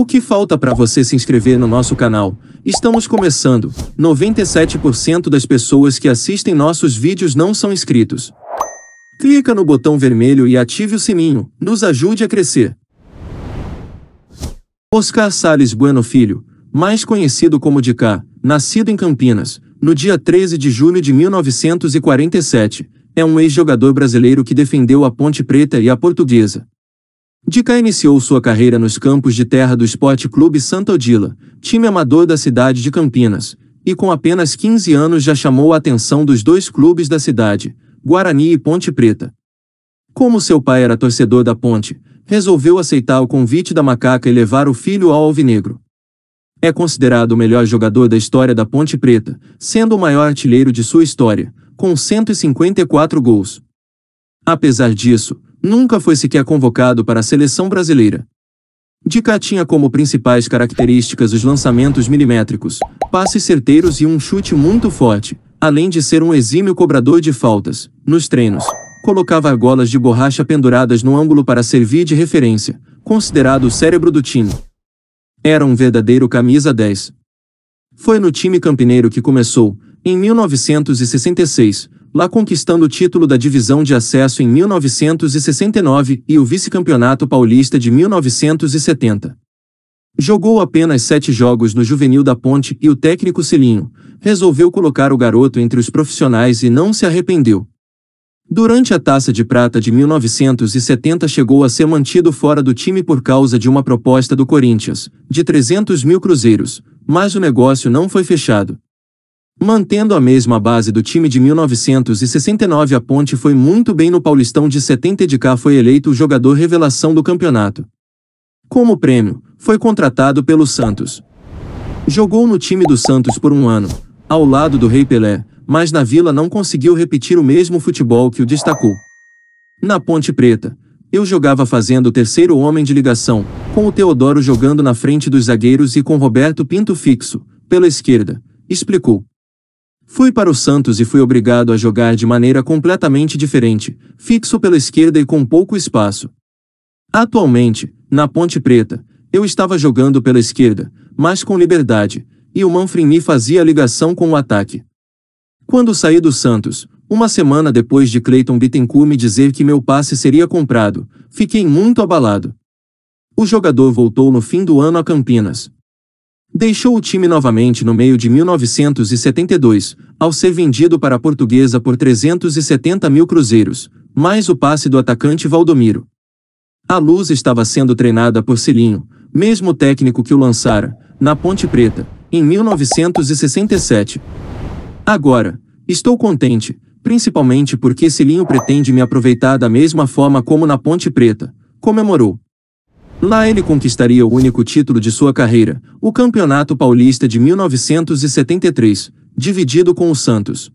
O que falta para você se inscrever no nosso canal? Estamos começando. 97% das pessoas que assistem nossos vídeos não são inscritos. Clica no botão vermelho e ative o sininho. Nos ajude a crescer. Oscar Sales Bueno Filho, mais conhecido como Dicá, nascido em Campinas, no dia 13 de julho de 1947, é um ex-jogador brasileiro que defendeu a Ponte Preta e a Portuguesa. Dica iniciou sua carreira nos campos de terra do Esporte Clube Santa Odila, time amador da cidade de Campinas, e com apenas 15 anos já chamou a atenção dos dois clubes da cidade, Guarani e Ponte Preta. Como seu pai era torcedor da Ponte, resolveu aceitar o convite da macaca e levar o filho ao Alvinegro. É considerado o melhor jogador da história da Ponte Preta, sendo o maior artilheiro de sua história, com 154 gols. Apesar disso, nunca foi sequer convocado para a seleção brasileira. Dica tinha como principais características os lançamentos milimétricos, passes certeiros e um chute muito forte, além de ser um exímio cobrador de faltas. Nos treinos, colocava argolas de borracha penduradas no ângulo para servir de referência, considerado o cérebro do time. Era um verdadeiro camisa 10. Foi no time campineiro que começou, em 1966, lá conquistando o título da divisão de acesso em 1969 e o vice-campeonato paulista de 1970. Jogou apenas sete jogos no Juvenil da Ponte e o técnico Silinho resolveu colocar o garoto entre os profissionais e não se arrependeu. Durante a Taça de Prata de 1970 chegou a ser mantido fora do time por causa de uma proposta do Corinthians, de 300 mil cruzeiros, mas o negócio não foi fechado. Mantendo a mesma base do time de 1969, a Ponte foi muito bem no Paulistão de 70 e de cá foi eleito o jogador revelação do campeonato. Como prêmio, foi contratado pelo Santos. Jogou no time do Santos por um ano, ao lado do Rei Pelé, mas na Vila não conseguiu repetir o mesmo futebol que o destacou. Na Ponte Preta, eu jogava fazendo o terceiro homem de ligação, com o Teodoro jogando na frente dos zagueiros e com Roberto Pinto fixo, pela esquerda, explicou. Fui para o Santos e fui obrigado a jogar de maneira completamente diferente, fixo pela esquerda e com pouco espaço. Atualmente, na Ponte Preta, eu estava jogando pela esquerda, mas com liberdade, e o Manfrini fazia ligação com o ataque. Quando saí do Santos, uma semana depois de Clayton Bittencourt me dizer que meu passe seria comprado, fiquei muito abalado. O jogador voltou no fim do ano a Campinas, Deixou o time novamente no meio de 1972, ao ser vendido para a portuguesa por 370 mil cruzeiros, mais o passe do atacante Valdomiro. A Luz estava sendo treinada por Cilinho, mesmo técnico que o lançara, na Ponte Preta, em 1967. Agora, estou contente, principalmente porque Cilinho pretende me aproveitar da mesma forma como na Ponte Preta, comemorou. Lá ele conquistaria o único título de sua carreira, o Campeonato Paulista de 1973, dividido com o Santos.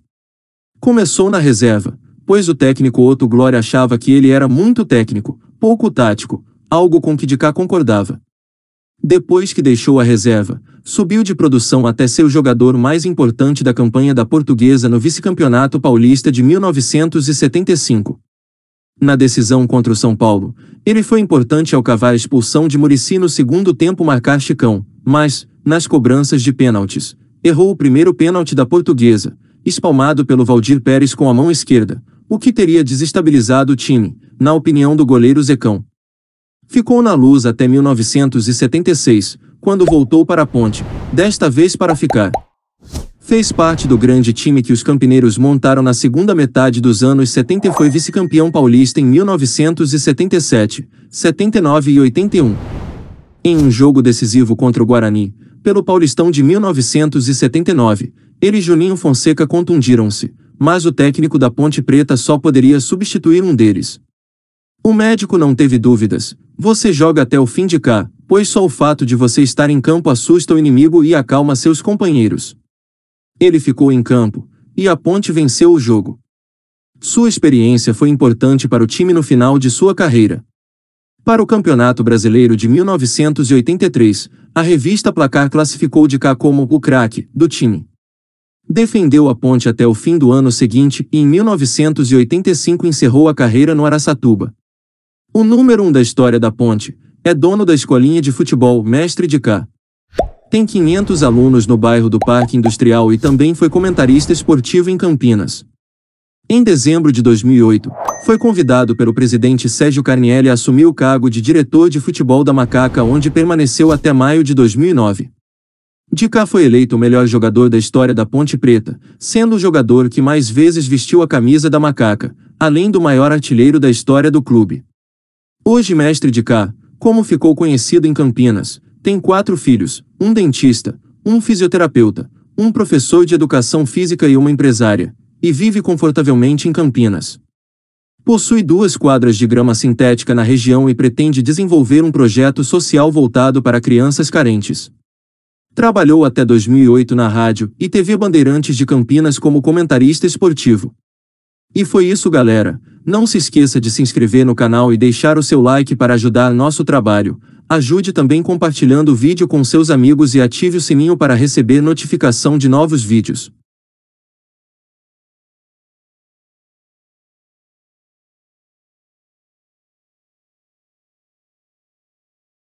Começou na reserva, pois o técnico Otto Glória achava que ele era muito técnico, pouco tático, algo com que Dicá concordava. Depois que deixou a reserva, subiu de produção até ser o jogador mais importante da campanha da portuguesa no vice-campeonato paulista de 1975. Na decisão contra o São Paulo, ele foi importante ao cavar a expulsão de Murici no segundo tempo marcar Chicão, mas, nas cobranças de pênaltis, errou o primeiro pênalti da portuguesa, espalmado pelo Valdir Pérez com a mão esquerda, o que teria desestabilizado o time, na opinião do goleiro Zecão. Ficou na luz até 1976, quando voltou para a ponte, desta vez para ficar. Fez parte do grande time que os campineiros montaram na segunda metade dos anos 70 e foi vice-campeão paulista em 1977, 79 e 81. Em um jogo decisivo contra o Guarani, pelo Paulistão de 1979, ele e Juninho Fonseca contundiram-se, mas o técnico da Ponte Preta só poderia substituir um deles. O médico não teve dúvidas. Você joga até o fim de cá, pois só o fato de você estar em campo assusta o inimigo e acalma seus companheiros. Ele ficou em campo, e a Ponte venceu o jogo. Sua experiência foi importante para o time no final de sua carreira. Para o Campeonato Brasileiro de 1983, a revista Placar classificou de cá como o craque do time. Defendeu a ponte até o fim do ano seguinte e em 1985 encerrou a carreira no Araçatuba. O número um da história da ponte é dono da escolinha de futebol Mestre de Cá. Tem 500 alunos no bairro do Parque Industrial e também foi comentarista esportivo em Campinas. Em dezembro de 2008, foi convidado pelo presidente Sérgio Carnielli a assumir o cargo de diretor de futebol da Macaca, onde permaneceu até maio de 2009. Dicá foi eleito o melhor jogador da história da Ponte Preta, sendo o jogador que mais vezes vestiu a camisa da Macaca, além do maior artilheiro da história do clube. Hoje mestre Dicá, como ficou conhecido em Campinas, tem quatro filhos, um dentista, um fisioterapeuta, um professor de educação física e uma empresária, e vive confortavelmente em Campinas. Possui duas quadras de grama sintética na região e pretende desenvolver um projeto social voltado para crianças carentes. Trabalhou até 2008 na rádio e TV Bandeirantes de Campinas como comentarista esportivo. E foi isso, galera. Não se esqueça de se inscrever no canal e deixar o seu like para ajudar nosso trabalho. Ajude também compartilhando o vídeo com seus amigos e ative o sininho para receber notificação de novos vídeos.